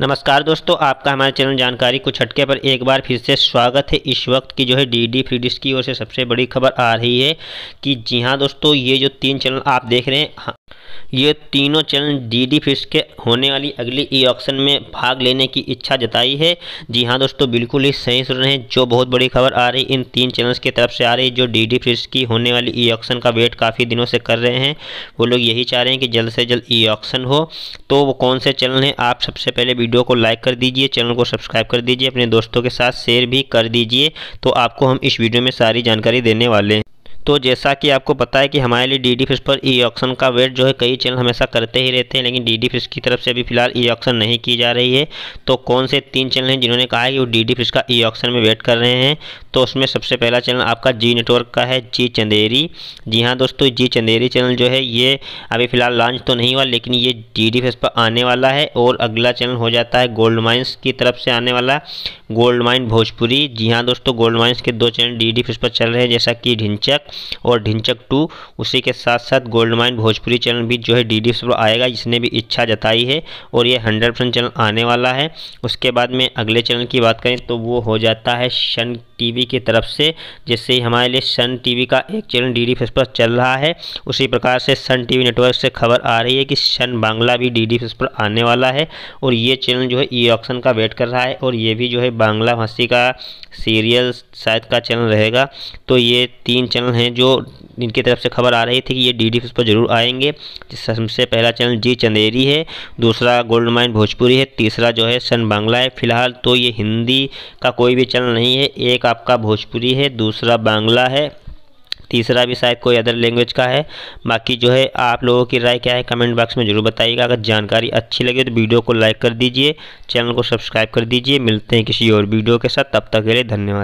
नमस्कार दोस्तों आपका हमारे चैनल जानकारी कुछ हटके पर एक बार फिर से स्वागत है इस वक्त की जो है डी डी फ्री डिश की ओर से सबसे बड़ी खबर आ रही है कि जी हाँ दोस्तों ये जो तीन चैनल आप देख रहे हैं हाँ, ये तीनों चैनल डीडी फिश के होने वाली अगली ई ऑक्शन में भाग लेने की इच्छा जताई है जी हाँ दोस्तों बिल्कुल ही सही सुन रहे हैं जो बहुत बड़ी खबर आ रही इन तीन चैनल्स की तरफ से आ रही जो डीडी फिश की होने वाली ई ऑक्शन का वेट काफ़ी दिनों से कर रहे हैं वो लोग यही चाह रहे हैं कि जल्द से जल्द ई ऑक्शन हो तो वो कौन से चैनल हैं आप सबसे पहले वीडियो को लाइक कर दीजिए चैनल को सब्सक्राइब कर दीजिए अपने दोस्तों के साथ शेयर भी कर दीजिए तो आपको हम इस वीडियो में सारी जानकारी देने वाले हैं तो जैसा कि आपको पता है कि हमारे लिए डी डी फिश पर ई ऑक्शन का वेट जो है कई चैनल हमेशा करते ही रहते हैं लेकिन डी डी फिश की तरफ से अभी फिलहाल ई ऑक्शन नहीं की जा रही है तो कौन से तीन चैनल हैं जिन्होंने कहा है कि वो डी डी फिश का ई ऑक्शन में वेट कर रहे हैं तो उसमें सबसे पहला चैनल आपका जी नेटवर्क का है जी चंदेरी जी हाँ दोस्तों जी चंदेरी चैनल जो है ये अभी फिलहाल लॉन्च तो नहीं हुआ लेकिन ये डी डी फिश पर आने वाला है और अगला चैनल हो जाता है गोल्ड माइंस की तरफ से आने वाला गोल्ड माइन भोजपुरी जी हाँ दोस्तों गोल्ड माइंस के दो चैनल डी डी फिश पर चल रहे हैं जैसा कि ढिंचक और ढिंचक टू उसी के साथ साथ गोल्ड माइन भोजपुरी चैनल भी जो है डी डी पर आएगा जिसने भी इच्छा जताई है और ये हंड्रेड परसेंट चैनल आने वाला है उसके बाद में अगले चैनल की बात करें तो वो हो जाता है शन टीवी की तरफ से जिससे हमारे लिए सन टीवी का एक चैनल डी डी पर चल रहा है उसी प्रकार से सन टीवी नेटवर्क से खबर आ रही है कि सन बांग्ला भी डी डी पर आने वाला है और ये चैनल जो है ई e ऑक्शन का वेट कर रहा है और ये भी जो है बांग्ला भाषी का सीरियल शायद का चैनल रहेगा तो ये तीन चैनल हैं जो इनकी तरफ से खबर आ रही थी कि ये डी डी पर जरूर आएंगे सबसे पहला चैनल जी चंदेरी है दूसरा गोल्ड माइन भोजपुरी है तीसरा जो है सन बांग्ला है फिलहाल तो ये हिंदी का कोई भी चैनल नहीं है एक एक आपका भोजपुरी है दूसरा बांग्ला है तीसरा भी शायद कोई अदर लैंग्वेज का है बाकी जो है आप लोगों की राय क्या है कमेंट बॉक्स में ज़रूर बताइएगा अगर जानकारी अच्छी लगे तो वीडियो को लाइक कर दीजिए चैनल को सब्सक्राइब कर दीजिए मिलते हैं किसी और वीडियो के साथ तब तक के लिए धन्यवाद